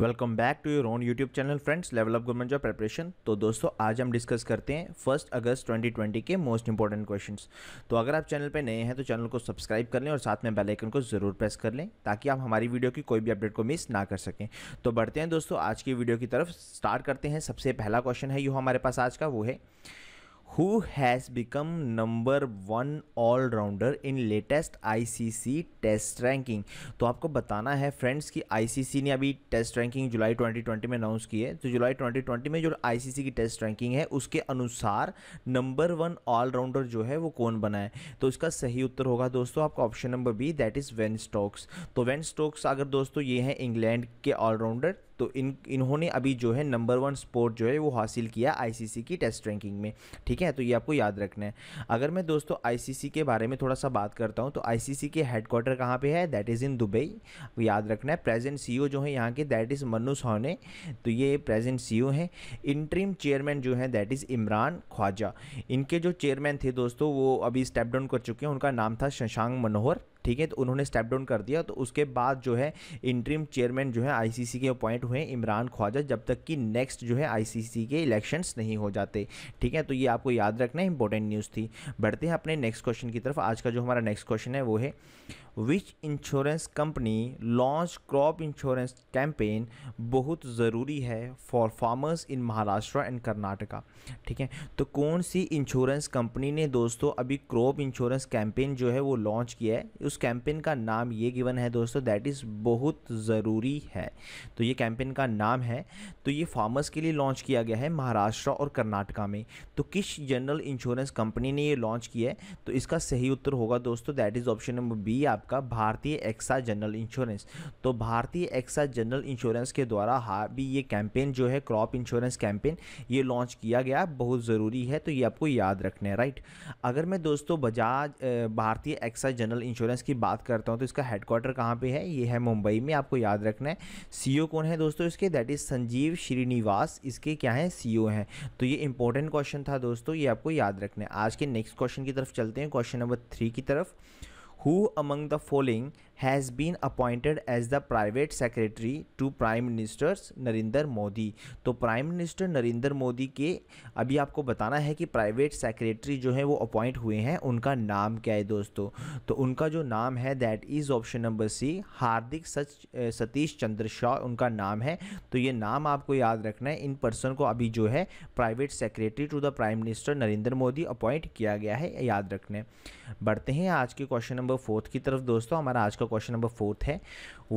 Welcome back to your own YouTube channel friends level up government job preparation तो दोस्तों आज हम discuss करते हैं फर्स्ट अगस्त 2020 के मोस्ट इंपॉर्टेंट क्वेश्चंस तो अगर आप चैनल पे नए हैं तो चैनल को सब्सक्राइब कर लें और साथ में बेल आइकन को ज़रूर प्रेस कर लें ताकि आप हमारी वीडियो की कोई भी अपडेट को मिस ना कर सकें तो बढ़ते हैं दोस्तों आज की वीडियो की तरफ स्टार्ट करते हैं सबसे पहला क्वेश्चन है यो हमारे पास आज का वो है who has become number one all rounder in latest ICC test ranking तो आपको बताना है फ्रेंड्स कि आईसीसी ने अभी टेस्ट रैंकिंग जुलाई 2020 में अनाउंस की है तो जुलाई 2020 में जो आईसीसी की टेस्ट रैंकिंग है उसके अनुसार नंबर वन ऑलराउंडर जो है वो कौन बना है तो इसका सही उत्तर होगा दोस्तों आपका option number B that is Ben Stokes तो वेन स्टोक्स अगर दोस्तों ये हैं इंग्लैंड के ऑलराउंडर तो इन इन्होंने अभी जो है नंबर वन स्पोर्ट जो है वो हासिल किया आईसीसी की टेस्ट रैंकिंग में ठीक है तो ये आपको याद रखना है अगर मैं दोस्तों आईसीसी के बारे में थोड़ा सा बात करता हूँ तो आईसीसी के हेडक्वार्टर कहाँ पे है दैट इज़ इन दुबई याद रखना है प्रेजेंट सीईओ e जो है यहाँ के दैट इज़ मनु सोने तो ये प्रेजेंट सी e हैं इंट्रीम चेयरमैन जो है दैट इज़ इमरान ख्वाजा इनके जो चेयरमैन थे दोस्तों वो अभी स्टेप डाउन कर चुके हैं उनका नाम था शशांक मनोहर ठीक है तो उन्होंने स्टेप डाउन कर दिया तो उसके बाद जो है इंट्रीम चेयरमैन जो है आईसीसी के अपॉइंट हुए इमरान ख्वाजा जब तक कि नेक्स्ट जो है आईसीसी के इलेक्शंस नहीं हो जाते ठीक है तो ये आपको याद रखना इंपॉर्टेंट न्यूज़ थी बढ़ते हैं अपने नेक्स्ट क्वेश्चन की तरफ आज का जो हमारा नेक्स्ट क्वेश्चन है वो है which insurance company launch crop insurance campaign बहुत ज़रूरी है for farmers in Maharashtra and Karnataka ठीक है तो कौन सी इंश्योरेंस कंपनी ने दोस्तों अभी क्रॉप इंश्योरेंस कैंपेन जो है वो लॉन्च किया है उस कैंपेन का नाम ये गिवन है दोस्तों दैट इज़ बहुत ज़रूरी है तो ये कैंपेन का नाम है तो ये फार्मर्स के लिए लॉन्च किया गया है महाराष्ट्र और कर्नाटका में तो किस जनरल इंश्योरेंस कंपनी ने ये लॉन्च किया है तो इसका सही उत्तर होगा दोस्तों that is option number B आप आपका भारतीय एक्सा जनरल इंश्योरेंस तो भारतीय एक्सा जनरल इंश्योरेंस के द्वारा हा भी ये कैंपेन जो है क्रॉप इंश्योरेंस कैंपेन ये लॉन्च किया गया बहुत ज़रूरी है तो ये आपको याद रखना है राइट अगर मैं दोस्तों बजाज भारतीय एक्सा जनरल इंश्योरेंस की बात करता हूँ तो इसका हेडक्वार्टर कहाँ पर है ये है मुंबई में आपको याद रखना है सी कौन है दोस्तों इसके दैट इज़ संजीव श्रीनिवास इसके क्या हैं सी हैं तो ये इंपॉर्टेंट क्वेश्चन था दोस्तों ये आपको याद रखना है आज के नेक्स्ट क्वेश्चन की तरफ चलते हैं क्वेश्चन नंबर थ्री की तरफ Who among the following has been appointed as the private secretary to prime minister Narendra Modi तो प्राइम मिनिस्टर नरेंद्र मोदी के अभी आपको बताना है कि प्राइवेट सेक्रेटरी जो है वो अपॉइंट हुए हैं उनका नाम क्या है दोस्तों तो उनका जो नाम है that is option number C Hardik सच सतीश चंद्र शाह उनका नाम है तो ये नाम आपको याद रखना है इन पर्सन को अभी जो है private secretary to the prime minister Narendra Modi appoint किया गया है याद रखना है बढ़ते हैं आज के क्वेश्चन नंबर फोर्थ की तरफ दोस्तों हमारा आज का क्वेश्चन नंबर फोर्थ है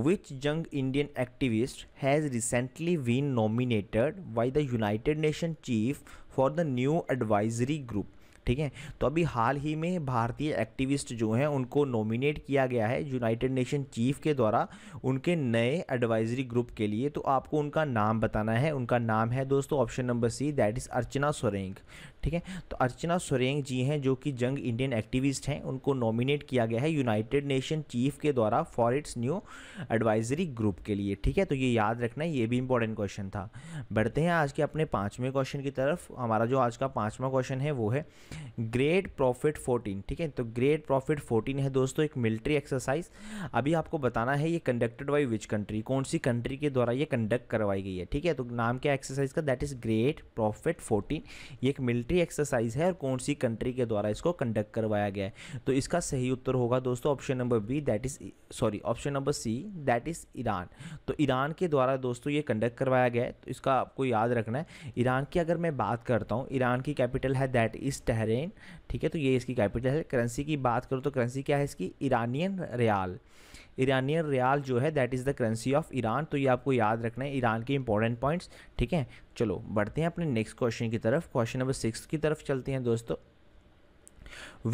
which young Indian activist has recently been nominated by the United Nation chief for the new advisory group ठीक है तो अभी हाल ही में भारतीय एक्टिविस्ट जो हैं उनको नॉमिनेट किया गया है यूनाइटेड नेशन चीफ के द्वारा उनके नए एडवाइजरी ग्रुप के लिए तो आपको उनका नाम बताना है उनका नाम है दोस्तों option number C that is Archana Soreng ठीक है तो अर्चना सोरेंग जी हैं जो कि जंग इंडियन एक्टिविस्ट हैं उनको नॉमिनेट किया गया है यूनाइटेड नेशन चीफ के द्वारा for its new advisory group के लिए ठीक है तो ये याद रखना ये भी इंपॉर्टेंट क्वेश्चन था बढ़ते हैं आज के अपने पाँचवें क्वेश्चन की तरफ हमारा जो आज का पाँचवा क्वेश्चन है वो है ग्रेट प्रॉफिट फोर्टीन ठीक है तो ग्रेट प्रॉफिट फोर्टीन है दोस्तों एक मिलिट्री एक्सरसाइज अभी आपको बताना है ये कंडक्टेड बाई विच कंट्री कौन सी कंट्री के द्वारा ये कंडक्ट करवाई गई है ठीक है तो नाम क्या एक्सरसाइज का that is great prophet fourteen ये एक मिलिट्री मिलिट्री एक्सरसाइज है और कौन सी कंट्री के द्वारा इसको कंडक्ट करवाया गया है तो इसका सही उत्तर होगा दोस्तों option number B that is sorry option number C that is Iran तो ईरान के द्वारा दोस्तों ये कंडक्ट करवाया गया है तो इसका आपको याद रखना है ईरान की अगर मैं बात करता हूँ ईरान की कैपिटल है दैट इज़ टहरेन ठीक है तो ये इसकी कैपिटल है करेंसी की बात करूँ तो करेंसी क्या है इसकी ईरानियन रियाल ईरानियन रियाल जो है that is the currency of Iran तो ये आपको याद रखना है ईरान के इंपॉर्टेंट पॉइंट्स ठीक है चलो बढ़ते हैं अपने नेक्स्ट क्वेश्चन की तरफ क्वेश्चन नंबर सिक्स की तरफ चलते हैं दोस्तों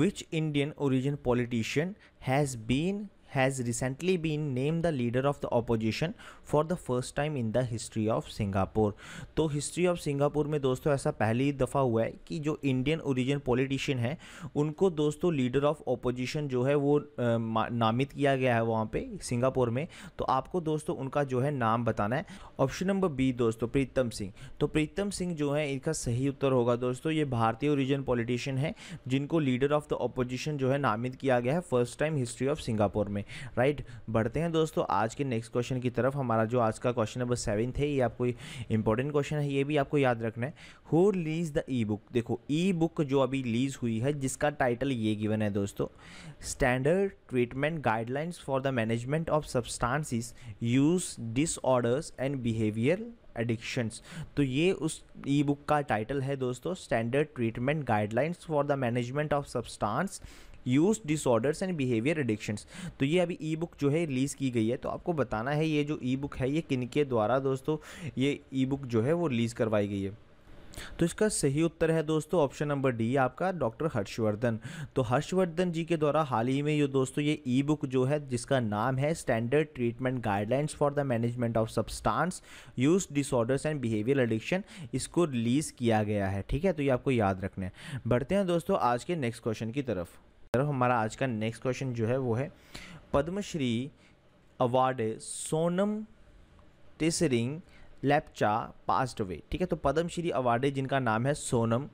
which Indian origin politician has been has recently been named the leader of the opposition for the first time in the history of Singapore. तो हिस्ट्री ऑफ सिंगापुर में दोस्तों ऐसा पहली दफ़ा हुआ है कि जो इंडियन origin पॉलिटिशियन है उनको दोस्तों लीडर ऑफ opposition जो है वो नामित किया गया है वहाँ पर सिंगापुर में तो आपको दोस्तों उनका जो है नाम बताना है ऑप्शन नंबर बी दोस्तों प्रीतम सिंह तो प्रीतम सिंह जो है इनका सही उत्तर होगा दोस्तों ये भारतीय ओरिजिन पॉलिटिशियन है जिनको लीडर ऑफ द ऑपोजिशन जो है नामित किया गया है first time history of Singapore में में राइट बढ़ते हैं दोस्तों आज के नेक्स्ट क्वेश्चन की तरफ हमारा जो आज का क्वेश्चन नंबर सेवन थे ये आपको इंपॉर्टेंट क्वेश्चन है ये भी आपको याद रखना है who lease the e book देखो ई बुक जो अभी लीज हुई है जिसका टाइटल ये गिवन है दोस्तों standard treatment guidelines for the management of substances use disorders and behaviour addictions तो ये उस ई बुक का टाइटल है दोस्तों standard treatment guidelines for the management of substance use disorders and behaviour addictions तो ये अभी ई बुक जो है रिलीज़ की गई है तो आपको बताना है ये जो ई बुक है ये किन के द्वारा दोस्तों ये ई बुक जो है वो रिलीज़ करवाई गई है तो इसका सही उत्तर है दोस्तों ऑप्शन नंबर डी आपका डॉक्टर हर्षवर्धन तो हर्षवर्धन जी के द्वारा हाल ही में ये दोस्तों ये ई बुक जो है जिसका नाम है standard treatment guidelines for the management of substance use disorders and behaviour addiction इसको रिलीज़ किया गया है ठीक है तो ये आपको याद रखना है बढ़ते हैं दोस्तों आज के नेक्स्ट क्वेश्चन की तरफ हमारा आज का नेक्स्ट क्वेश्चन जो है वो है Padmashri award Sonam Tshering Lepcha passed away ठीक है तो पद्मश्री अवार्ड जिनका नाम है सोनम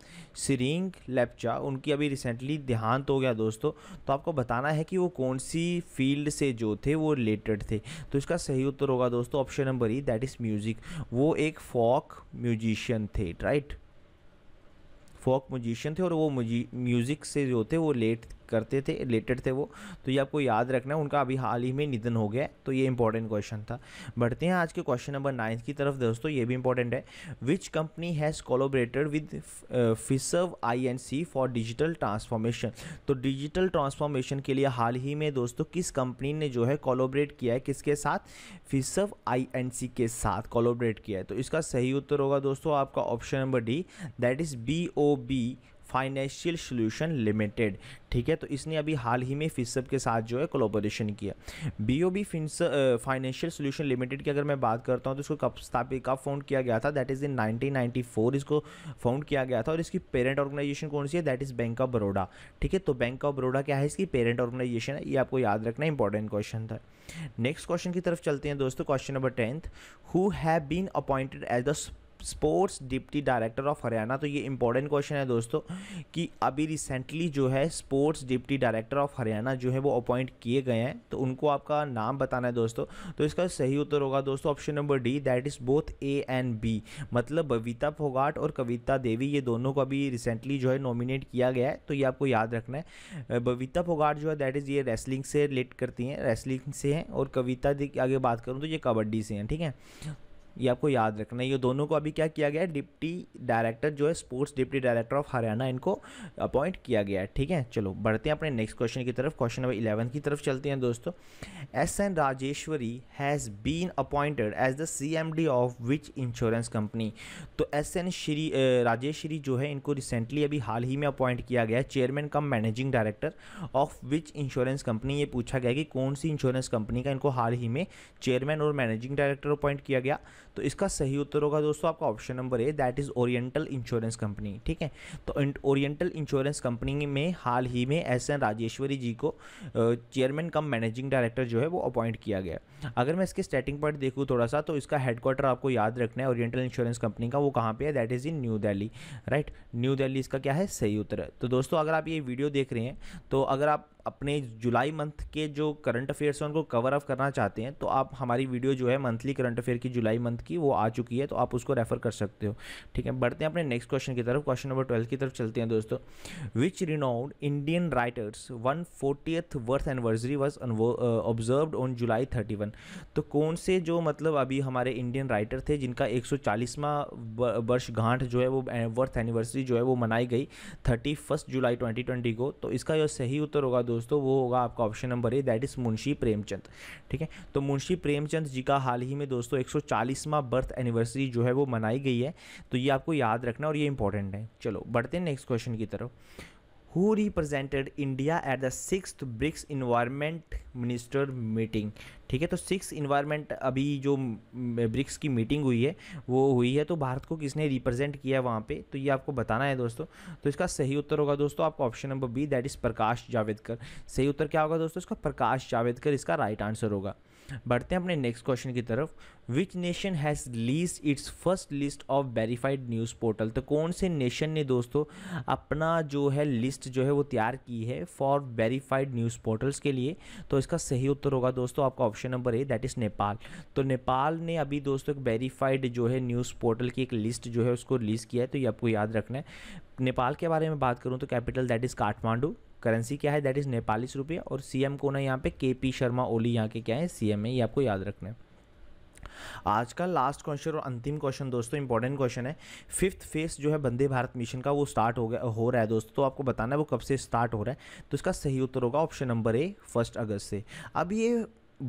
सिरिंग लेपचा उनकी अभी रिसेंटली देहांत हो गया दोस्तों तो आपको बताना है कि वो कौन सी फील्ड से जो थे वो रिलेटेड थे तो इसका सही उत्तर होगा दोस्तों option number E that is music वो एक फोक म्यूजिशियन थे राइट फोक म्यूजिशियन थे और वो म्यूज़िक से जो थे वो लेट करते थे रिलेटेड थे वो तो ये आपको याद रखना उनका अभी हाल ही में निधन हो गया तो ये इंपॉर्टेंट क्वेश्चन था बढ़ते हैं आज के क्वेश्चन नंबर नाइन्थ की तरफ दोस्तों ये भी इंपॉर्टेंट है which company has collaborated with Fiserv I N C for digital transformation तो डिजिटल ट्रांसफॉर्मेशन के लिए हाल ही में दोस्तों किस कंपनी ने जो है कोलोबरेट किया है किसके साथ फिसव आई एंड सी के साथ कोलोबरेट किया है तो इसका सही उत्तर होगा दोस्तों आपका option number D that is B O B financial solution limited ठीक है तो इसने अभी हाल ही में फिसअप के साथ जो है कोलोबोरेशन किया B O B financial solution limited की अगर मैं बात करता हूँ तो इसको कब स्थापित कब फाउंड किया गया था दैट इज़ इन 1994 इसको फाउंड किया गया था और इसकी पेरेंट ऑर्गेनाइजेशन कौन सी है that is bank of Baroda ठीक है तो बैंक ऑफ बड़ोडा क्या है इसकी पेरेंट ऑर्गेनाइजेशन है ये आपको याद रखना इंपॉर्टेंट क्वेश्चन था नेक्स्ट क्वेश्चन की तरफ चलते हैं दोस्तों question number tenth who have been appointed as the sports deputy director of Haryana तो ये इंपॉर्टेंट क्वेश्चन है दोस्तों कि अभी रिसेंटली जो है sports deputy director of Haryana जो है वो अपॉइंट किए गए हैं तो उनको आपका नाम बताना है दोस्तों तो इसका सही उत्तर होगा दोस्तों option number D that is both A and B मतलब बबीता फोगाट और कविता देवी ये दोनों को अभी रिसेंटली जो है नॉमिनेट किया गया है तो ये आपको याद रखना है बबीता फोगाट जो है दैट इज़ ये रेसलिंग से रिलेट करती हैं रेसलिंग से हैं और कविता की आगे बात करूँ तो ये कबड्डी से हैं ठीक है ये आपको याद रखना है ये दोनों को अभी क्या किया गया है डिप्टी डायरेक्टर जो है sports deputy director of Haryana इनको अपॉइंट किया गया है ठीक है चलो बढ़ते हैं अपने नेक्स्ट क्वेश्चन की तरफ क्वेश्चन नंबर इलेवन की तरफ चलते हैं दोस्तों S N Rajeshwari has been appointed as the C M D of which insurance company तो एस एन श्री राजेश्वरी जो है इनको रिसेंटली अभी हाल ही में अपॉइंट किया गया है chairman cum managing director of which insurance company ये पूछा गया कि कौन सी इंश्योरेंस कंपनी का इनको हाल ही में चेयरमैन और मैनेजिंग डायरेक्टर अपॉइंट किया गया तो इसका सही उत्तर होगा दोस्तों आपका option number A that is oriental insurance company ठीक है तो ओरिएंटल इंश्योरेंस कंपनी में हाल ही में एस एन राजेश्वरी जी को चेयरमैन कम मैनेजिंग डायरेक्टर जो है वो अपॉइंट किया गया अगर मैं इसके स्टार्टिंग पॉइंट देखूँ थोड़ा सा तो इसका हेडक्वार्टर आपको याद रखना है ओरिएंटल इंश्योरेंस कंपनी का वो कहाँ पे है that is in New Delhi right New Delhi इसका क्या है सही उत्तर है तो दोस्तों अगर आप ये वीडियो देख रहे हैं तो अगर आप अपने जुलाई मंथ के जो करंट अफेयर्स हैं उनको कवर अप करना चाहते हैं तो आप हमारी वीडियो जो है मंथली करंट अफेयर की जुलाई मंथ की वो आ चुकी है तो आप उसको रेफ़र कर सकते हो ठीक है बढ़ते हैं अपने नेक्स्ट क्वेश्चन की तरफ क्वेश्चन नंबर ट्वेल्व की तरफ चलते हैं दोस्तों which renowned Indian writers one fortieth birth anniversary was observe on July thirty one तो कौन से जो मतलब अभी हमारे इंडियन राइटर थे जिनका एक सौ चालीसवां वर्षगांठ जो है वो बर्थ एनिवर्सरी जो है वो मनाई गई thirty first July twenty twenty को तो इसका जो सही उत्तर होगा दोस्तों वो होगा आपका option number A that is Munshi Premchand ठीक है तो मुंशी प्रेमचंद जी का हाल ही में दोस्तों एक पचासवा बर्थ एनिवर्सरी जो है वो मनाई गई है तो ये आपको याद रखना और ये इंपॉर्टेंट है चलो बढ़ते हैं नेक्स्ट क्वेश्चन की तरफ who represented India at the six BRICS environment minister meeting ठीक है तो सिक्स इन्वायरमेंट अभी जो ब्रिक्स की मीटिंग हुई है वो हुई है तो भारत को किसने रिप्रेजेंट किया है वहाँ पर तो ये आपको बताना है दोस्तों तो इसका सही उत्तर होगा दोस्तों आपको option number B that is Prakash Javadekar सही उत्तर क्या होगा दोस्तों इसका प्रकाश जावेदकर इसका राइट आंसर होगा बढ़ते हैं अपने नेक्स्ट क्वेश्चन की तरफ which nation has lease its first list of verified news portal तो कौन से नेशन ने दोस्तों अपना जो है लिस्ट जो है वो तैयार की है फॉर वेरीफाइड न्यूज़ पोर्टल्स के लिए तो इसका सही उत्तर होगा दोस्तों आपका option number A that is Nepal तो नेपाल ने अभी दोस्तों एक वेरीफाइड जो है न्यूज़ पोर्टल की एक लिस्ट जो है उसको रिलीज़ किया है तो ये आपको याद रखना है नेपाल के बारे में बात करूँ तो capital that is Kathmandu currency क्या है दैट इज़ नेपालीस रुपये और सीएम कौन है यहाँ पे के पी शर्मा ओली यहाँ के क्या है सीएम है ये आपको याद रखना है आज का लास्ट क्वेश्चन और अंतिम क्वेश्चन दोस्तों इंपॉर्टेंट क्वेश्चन है फिफ्थ फेस जो है वंदे भारत मिशन का वो स्टार्ट हो गया हो रहा है दोस्तों तो आपको बताना है वो कब से स्टार्ट हो रहा है तो इसका सही उत्तर होगा ऑप्शन नंबर ए फर्स्ट अगस्त से अब ये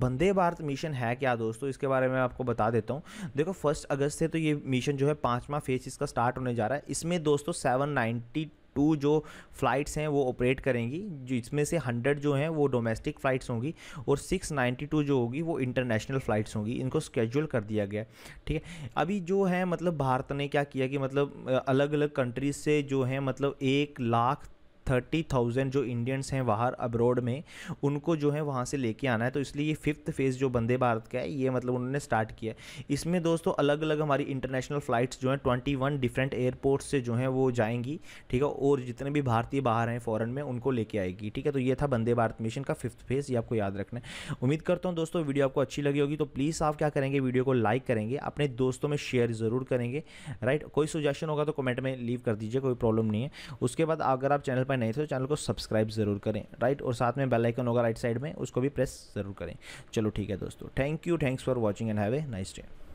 वंदे भारत मिशन है क्या दोस्तों इसके बारे में आपको बता देता हूँ देखो फर्स्ट अगस्त से तो ये मिशन जो है पाँचवा फेज इसका स्टार्ट होने जा रहा है इसमें दोस्तों सेवन नाइन्टी टू जो फ़्लाइट्स हैं वो ऑपरेट करेंगी जिसमें से हंड्रेड जो हैं वो डोमेस्टिक फ़्लाइट्स होंगी और सिक्स नाइन्टी टू जो होगी वो इंटरनेशनल फ़्लाइट्स होंगी इनको स्केड्यूल कर दिया गया ठीक है अभी जो है मतलब भारत ने क्या किया कि मतलब अलग अलग कंट्रीज से जो है मतलब एक लाख थर्टी थाउजेंड जो इंडियंस हैं बाहर अब्रोड में उनको जो है वहाँ से लेके आना है तो इसलिए ये फिफ्थ फेज़ जो वंदे भारत का है ये मतलब उन्होंने स्टार्ट किया है इसमें दोस्तों अलग अलग हमारी इंटरनेशनल फ़्लाइट्स जो हैं ट्वेंटी वन डिफरेंट एयरपोर्ट्स से जो हैं वो जाएंगी ठीक है और जितने भी भारतीय बाहर हैं फ़ॉरन में उनको लेके आएगी ठीक है तो ये था वंदे भारत मिशन का फिफ्थ फेज़ ये आपको याद रखना है उम्मीद करता हूँ दोस्तों वीडियो आपको अच्छी लगी होगी तो प्लीज़ आप क्या करेंगे वीडियो को लाइक करेंगे अपने दोस्तों में शेयर ज़रूर करेंगे राइट कोई सुजेशन होगा तो कमेंट में लीव कर दीजिए कोई प्रॉब्लम नहीं है उसके बाद अगर आप चैनल पर पर नहीं तो चैनल को सब्सक्राइब ज़रूर करें राइट और साथ में बेलाइकन होगा राइट साइड में उसको भी प्रेस ज़रूर करें चलो ठीक है दोस्तों thank you thanks for watching and have a nice day